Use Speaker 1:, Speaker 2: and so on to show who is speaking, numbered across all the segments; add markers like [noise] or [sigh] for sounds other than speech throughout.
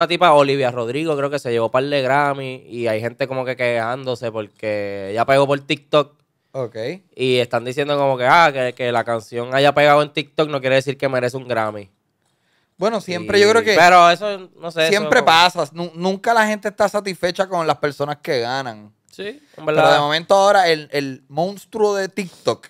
Speaker 1: una tipa, Olivia Rodrigo, creo que se llevó par de Grammy y hay gente como que quejándose porque ella pegó por TikTok. Ok. Y están diciendo como que, ah, que, la canción haya pegado en TikTok no quiere decir que merece un Grammy.
Speaker 2: Bueno, siempre yo creo que. Pero eso, no sé. Siempre pasa. Nunca la gente está satisfecha con las personas que ganan. Sí, Pero de momento ahora el, el monstruo de TikTok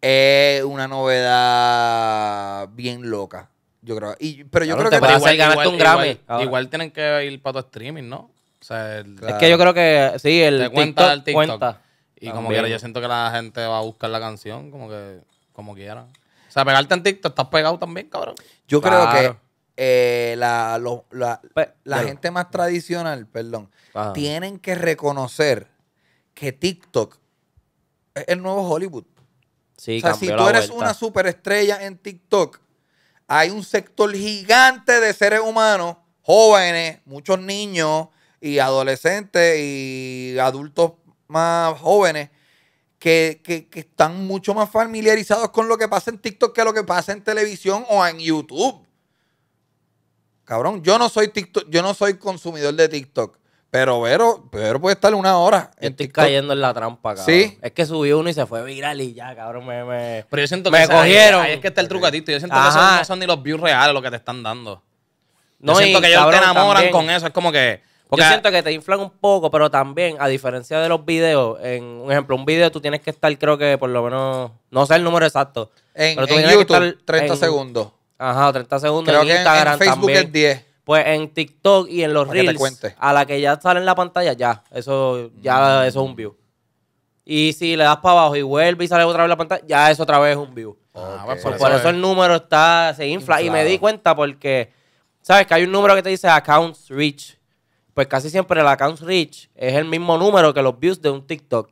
Speaker 2: es una novedad bien loca. Yo creo. pero yo creo que.
Speaker 3: Igual, tienen que ir para tu streaming, ¿no? O sea, Es que yo creo que sí, el. cuenta TikTok, TikTok. Y como quiera, yo siento que la gente va a buscar la canción, como que. Como quiera. O sea, pegarte en TikTok, estás pegado también, cabrón.
Speaker 2: Yo creo que.
Speaker 3: Eh, la,
Speaker 2: gente más tradicional, perdón, tienen que reconocer que TikTok es el nuevo Hollywood. Sí, o sea, si tú eres una superestrella en TikTok, hay un sector gigante de seres humanos, jóvenes, muchos niños y adolescentes y adultos más jóvenes, que, están mucho más familiarizados con lo que pasa en TikTok que lo que pasa en televisión o en YouTube. Cabrón, yo no yo no soy consumidor de TikTok. Pero pero puede estar una hora. estoy
Speaker 1: cayendo en la trampa, cabrón. Sí. Es que subí uno y se fue viral y ya, cabrón, me, me... Pero yo siento que... Me cogieron. Ahí, es que está el trucatito. Yo siento que esos no son ni los views reales lo que te están dando.
Speaker 3: No, yo siento que ellos te enamoran con eso. Es como que... Porque yo siento
Speaker 1: que te inflan un poco, pero también, a diferencia de los videos, en un ejemplo, un video tú tienes que estar, creo que por lo menos, no sé el número exacto. En, pero tú en YouTube, que estar 30 segundos. Ajá, 30 segundos. Creo que en Facebook también. es 10. Pues en TikTok y en los Reels, a la que ya sale en la pantalla, ya. Eso, ya, eso es un view. Y si le das para abajo y vuelve y sale otra vez la pantalla, ya eso otra vez un view.
Speaker 3: Ah, pues por, eso el
Speaker 1: número está, se infla. Y me di cuenta porque, ¿sabes? Que hay un número que te dice accounts reach. Pues casi siempre el accounts reach es el mismo número que los views de un TikTok.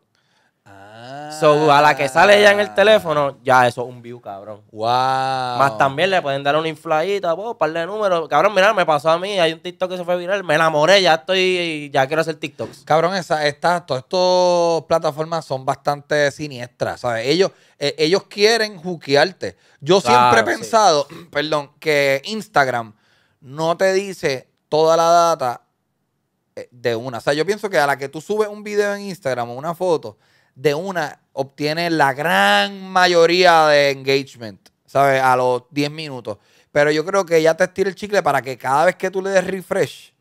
Speaker 1: So, a la que sale ella en el teléfono, ya eso es un view, cabrón. Wow. Más también le pueden dar una infladita, oh, un par de números. Cabrón, mira, me pasó a mí, hay un TikTok que se fue viral, me enamoré, ya estoy, ya quiero hacer TikToks. Cabrón, esa, esta, todas
Speaker 2: estas plataformas son bastante siniestras, ¿sabes? Ellos, eh, ellos quieren juquearte. Yo siempre he pensado, [clears throat] perdón, que Instagram no te dice toda la data eh, de una. O sea, yo pienso que a la que tú subes un video en Instagram o una foto, de una obtiene la gran mayoría de engagement, ¿sabes? A los 10 minutos. Pero yo creo que ya te estira el chicle para que cada vez que tú le
Speaker 1: des refresh,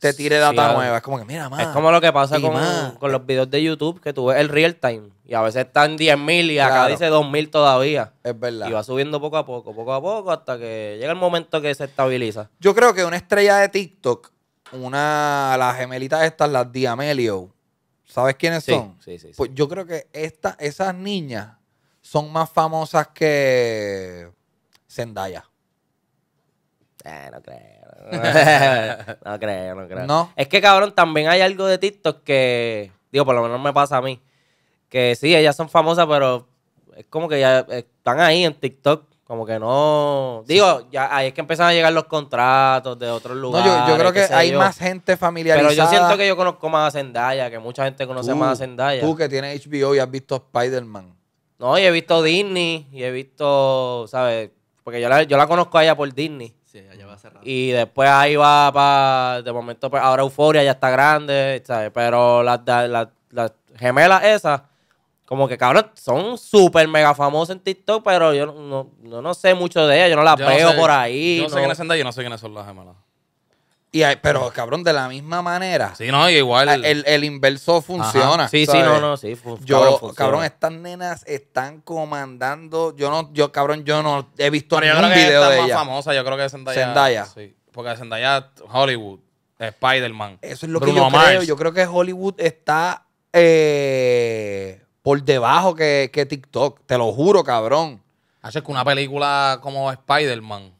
Speaker 1: te tire data nueva. Es como que, mira, más. Es como lo que pasa con, los videos de YouTube, que tú ves el real time. Y a veces están 10.000 y acá dice 2.000 todavía. Es verdad. Y va subiendo poco a poco, poco a poco, hasta que llega el momento que se estabiliza. Yo creo que una estrella
Speaker 2: de TikTok, una, las gemelitas estas, las Diamelio, ¿Sabes quiénes son? Sí, sí, sí, Pues yo creo que esta, esas niñas son más famosas
Speaker 1: que Zendaya. Eh, no creo. [laughs] no creo, no creo. ¿No? Es que, cabrón, también hay algo de TikTok que, digo, por lo menos me pasa a mí, que sí, ellas son famosas, pero es como que ya están ahí en TikTok como que no. Digo, ya ahí es que empiezan a llegar los contratos de otros lugares. No, yo, creo que hay más gente familiarizada. Pero yo siento que yo conozco más a Zendaya, que mucha gente conoce más a Zendaya. Tú que tienes
Speaker 2: HBO y has visto Spider-Man.
Speaker 1: No, y he visto Disney, y he visto, ¿sabes? Porque yo la, conozco allá por Disney. Sí, allá va cerrado. Y después ahí va para. De momento, pues, ahora Euforia ya está grande, ¿sabes? Pero las gemelas esas como que, cabrón, son súper mega famosos en TikTok, pero yo no, no, no sé mucho de ellas, yo no las veo por ahí. Yo no sé quiénes son yo no sé quiénes son las gemelas. Y pero, cabrón, de
Speaker 2: la misma manera, Sí, no, igual. Ah, el, el inverso funciona. Sí, sí, no, no, sí. Yo, cabrón, estas nenas están comandando. Yo no, yo, cabrón, yo no he visto pero yo creo que video de es más famosa, yo creo que es Zendaya. Zendaya. Sí,
Speaker 3: porque Zendaya, Hollywood, Spider-Man. Eso es lo que yo creo. Yo
Speaker 2: creo que Hollywood está
Speaker 3: eh, por debajo que, que TikTok. Te lo juro, cabrón. Hace que una película como Spider-Man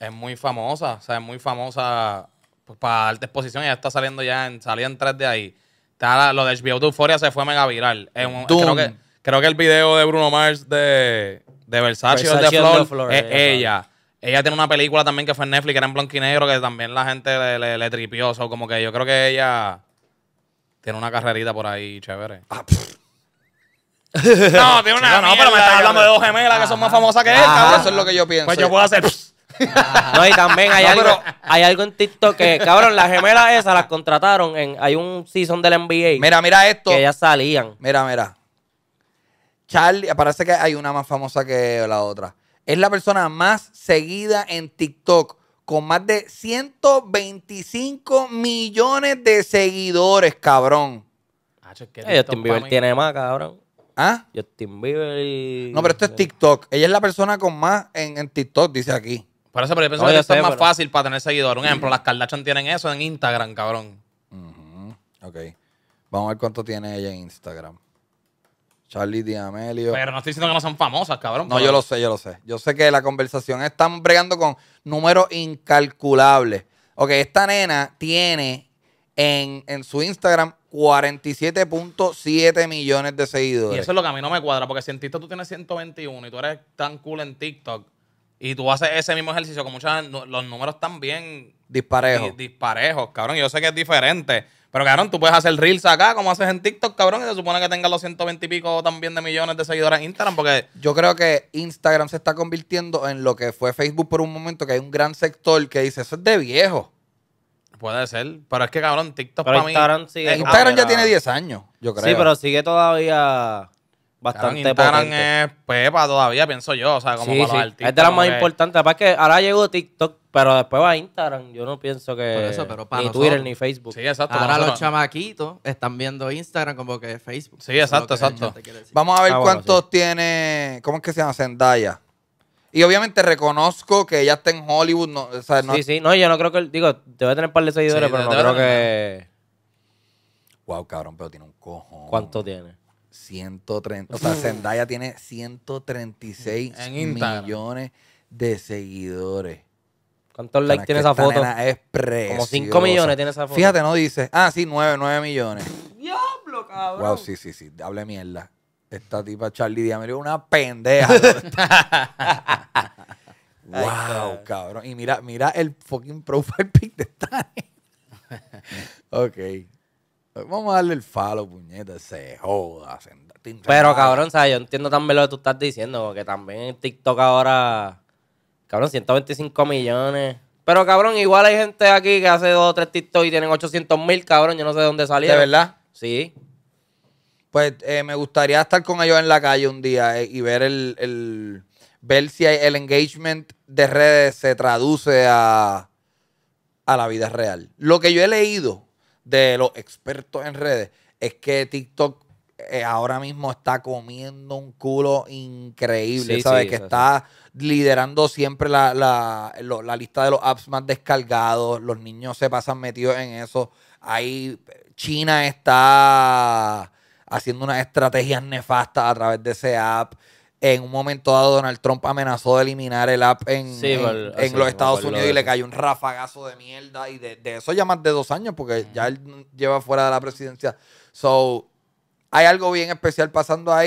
Speaker 3: es muy famosa. O sea, es muy famosa pues, para alta exposición. Ya está saliendo ya, en, salía en 3 de ahí. lo de HBO de se fue mega viral. creo, que, creo, que, el video de Bruno Mars de, de Versace, de es eh, ella. Ella tiene una película también que fue en Netflix, que era en blanco y negro, que también la gente le, le, tripió. O como que yo creo que ella tiene una carrerita por ahí, chévere. [laughs] Ah, no, tiene una. no, pero me estás hablando de dos gemelas que son más
Speaker 1: famosas que él, cabrón. Eso es lo que yo pienso. Pues yo puedo hacer. [laughs] no, y también hay, algo, en TikTok que, cabrón, las gemelas esas las contrataron en. Hay un season del NBA. Mira, mira esto. Que ellas salían. Mira, mira.
Speaker 2: Charlie, parece que hay una más famosa que la otra. Es la persona más seguida en TikTok con más de 125 millones de seguidores, cabrón.
Speaker 3: Ah, eh, yo Justin Bieber tiene
Speaker 1: más, cabrón. ¿Ah? Justin Bieber. No, pero esto es eh.
Speaker 3: TikTok.
Speaker 2: Ella es la persona con más en, TikTok, dice aquí. Por eso, pero yo pienso que es más
Speaker 3: fácil para tener seguidores. Un ejemplo, las Kardashian tienen eso en Instagram, cabrón. Ok. Vamos a
Speaker 2: ver cuánto tiene ella en Instagram. Charlie D'Amelio. Pero no estoy diciendo que no son famosas, cabrón. No, yo lo sé, yo lo sé. Yo sé que la conversación están bregando con números incalculables. Ok, esta nena tiene en, en su Instagram 47.7 millones de seguidores. Y eso es lo
Speaker 3: que a mí no me cuadra, porque si en TikTok tú tienes 121 y tú eres tan cool en TikTok, y tú haces ese mismo ejercicio con muchas. Los números están bien. Disparejos. disparejos, cabrón. Yo sé que es diferente. Pero, cabrón, tú puedes hacer reels acá, como haces en TikTok, cabrón. Y se supone que tenga los 120 y pico también de millones de seguidores en Instagram. Porque. Yo creo que
Speaker 2: Instagram se está convirtiendo en lo que fue Facebook por un momento, que hay un gran sector que dice: Eso es de
Speaker 3: viejo. Puede ser, pero es que cabrón, TikTok para mí. Instagram eh, ya ah. tiene 10 años, yo creo. Sí, pero
Speaker 1: sigue todavía bastante Instagram es
Speaker 3: pepa todavía, pienso yo. O sea, como para los artistas. Es de más importante
Speaker 1: Aparte que ahora llegó TikTok, pero después va Instagram. Yo no pienso que eso, pero para ni Twitter ni Facebook. Sí, exacto. Ahora los chamaquitos están viendo
Speaker 2: Instagram como que Facebook. Sí, exacto, exacto. Vamos a ver ah, cuántos tiene... ¿Cómo es que se llama?
Speaker 1: Zendaya. Y obviamente
Speaker 2: reconozco que ella está en Hollywood. o sea, no... Sí,
Speaker 1: sí. No, yo no creo que... Digo, te a tener un par de seguidores, pero no creo que... Wow, cabrón, pero
Speaker 2: tiene un cojo. ¿Cuánto tiene? 130, o sea, Zendaya tiene 136 millones de seguidores. ¿Cuántos likes tiene esa foto? Es Como 5 millones tiene esa foto. Fíjate, no dice. Ah, sí, 9, 9 millones. Diablo, cabrón. Wow, sí, sí, sí. Hable mierda. Esta tipa Charlie Díaz me dio una pendeja. [laughs] wow, cabrón. Y mira, mira el fucking
Speaker 1: profile [laughs] pic de esta. ok. Vamos a darle el falo, puñeta, se joda. Pero cabrón, ¿sabes? yo entiendo también lo que tú estás diciendo, porque también TikTok ahora, cabrón, 125 millones. Pero cabrón, igual hay gente aquí que hace dos o tres TikTok y tienen 800 mil, cabrón, yo no sé de dónde salieron. ¿De verdad? Sí.
Speaker 2: Pues eh, me gustaría estar con ellos en la calle un día eh, y ver el, ver si el engagement de redes se traduce a la vida real. Lo que yo he leído, de los expertos en redes es que TikTok eh, ahora mismo está comiendo un culo increíble, ¿sabes? que está liderando siempre la, lista de los apps más descargados, los niños se pasan metidos en eso. Ahí China está haciendo unas estrategias nefastas a través de ese app. En un momento dado, Donald Trump amenazó de eliminar el app en, los Estados Unidos y le cayó un rafagazo de mierda. Y de, eso ya más de dos años, porque ya él lleva fuera de la presidencia. So, hay algo bien especial pasando ahí